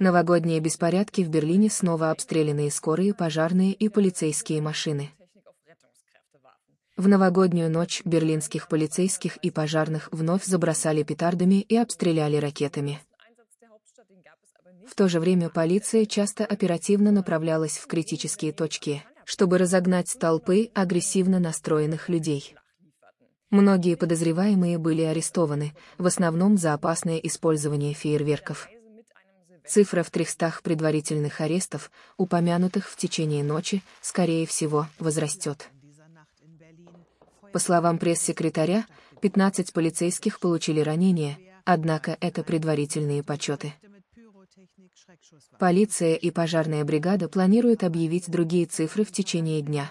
Новогодние беспорядки в Берлине снова обстреляны скорые, пожарные и полицейские машины. В новогоднюю ночь берлинских полицейских и пожарных вновь забросали петардами и обстреляли ракетами. В то же время полиция часто оперативно направлялась в критические точки, чтобы разогнать толпы агрессивно настроенных людей. Многие подозреваемые были арестованы, в основном за опасное использование фейерверков. Цифра в 300 предварительных арестов, упомянутых в течение ночи, скорее всего, возрастет. По словам пресс-секретаря, 15 полицейских получили ранения, однако это предварительные почеты. Полиция и пожарная бригада планируют объявить другие цифры в течение дня.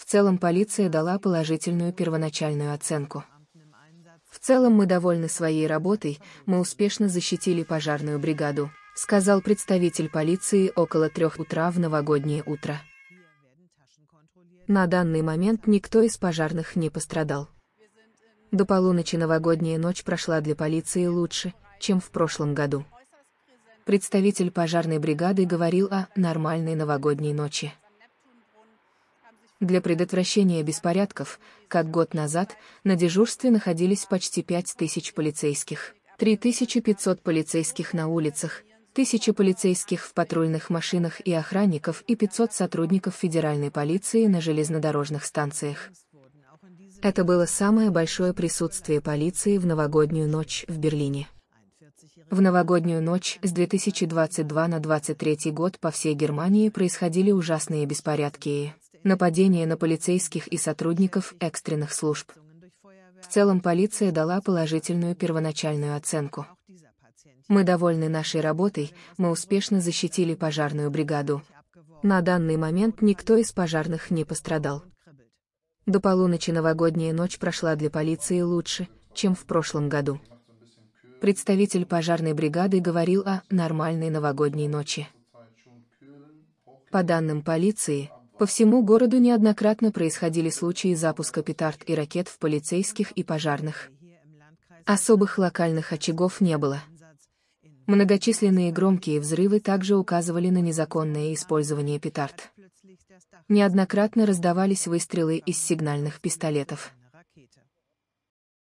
В целом полиция дала положительную первоначальную оценку. В целом мы довольны своей работой, мы успешно защитили пожарную бригаду, сказал представитель полиции около трех утра в новогоднее утро. На данный момент никто из пожарных не пострадал. До полуночи новогодняя ночь прошла для полиции лучше, чем в прошлом году. Представитель пожарной бригады говорил о «нормальной новогодней ночи». Для предотвращения беспорядков, как год назад, на дежурстве находились почти 5000 полицейских, 3500 полицейских на улицах, 1000 полицейских в патрульных машинах и охранников и 500 сотрудников федеральной полиции на железнодорожных станциях. Это было самое большое присутствие полиции в новогоднюю ночь в Берлине. В новогоднюю ночь с 2022 на 2023 год по всей Германии происходили ужасные беспорядки нападения на полицейских и сотрудников экстренных служб. В целом полиция дала положительную первоначальную оценку. Мы довольны нашей работой, мы успешно защитили пожарную бригаду. На данный момент никто из пожарных не пострадал. До полуночи новогодняя ночь прошла для полиции лучше, чем в прошлом году. Представитель пожарной бригады говорил о «нормальной новогодней ночи». По данным полиции, по всему городу неоднократно происходили случаи запуска петард и ракет в полицейских и пожарных. Особых локальных очагов не было. Многочисленные громкие взрывы также указывали на незаконное использование петард. Неоднократно раздавались выстрелы из сигнальных пистолетов.